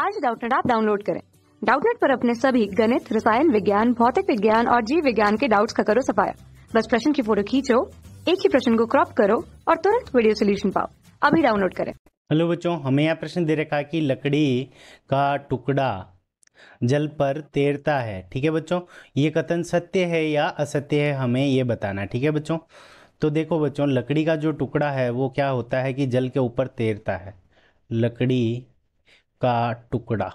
आज डाउटनेट आप डाउनलोड करें डाउटनेट पर अपने सभी गणित रसायन विज्ञान भौतिक विज्ञान और जीव विज्ञान के डाउट्स का करो सफाया बस प्रश्न की फोटो खींचो एक ही प्रश्न को क्रॉप करो और तुरंत वीडियो सोल्यूशन पाओ अभी डाउनलोड करें हेलो बच्चों हमें यह प्रश्न दे रखा है कि लकड़ी का टुकड़ा जल पर तैरता है ठीक है बच्चों ये कथन सत्य है या असत्य है हमें ये बताना ठीक है बच्चों तो देखो बच्चों लकड़ी का जो टुकड़ा है वो क्या होता है कि जल के ऊपर तैरता है लकड़ी का टुकड़ा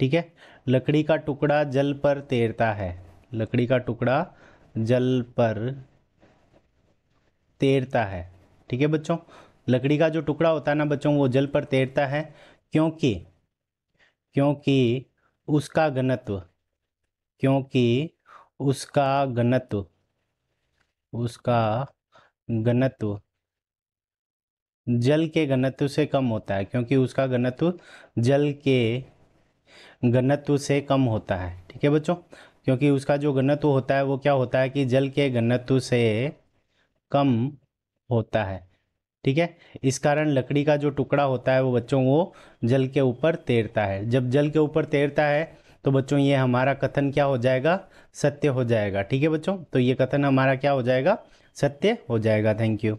ठीक है लकड़ी का टुकड़ा जल पर तैरता है लकड़ी का टुकड़ा जल पर तैरता है ठीक है बच्चों लकड़ी का जो टुकड़ा होता है ना बच्चों वो जल पर तैरता है क्योंकि क्योंकि उसका घनत्व क्योंकि उसका घनत्व उसका घनत्व जल के घनत्व से कम होता है क्योंकि उसका घनत्व जल के घनत्व से कम होता है ठीक है बच्चों क्योंकि उसका जो घनत्व होता है वो क्या होता है कि जल के घनत्व से कम होता है ठीक है इस कारण लकड़ी का जो टुकड़ा होता है वो बच्चों वो जल के ऊपर तैरता है जब जल के ऊपर तैरता है तो बच्चों ये हमारा कथन क्या हो जाएगा सत्य हो जाएगा ठीक है बच्चों तो ये कथन हमारा क्या हो जाएगा सत्य हो जाएगा थैंक यू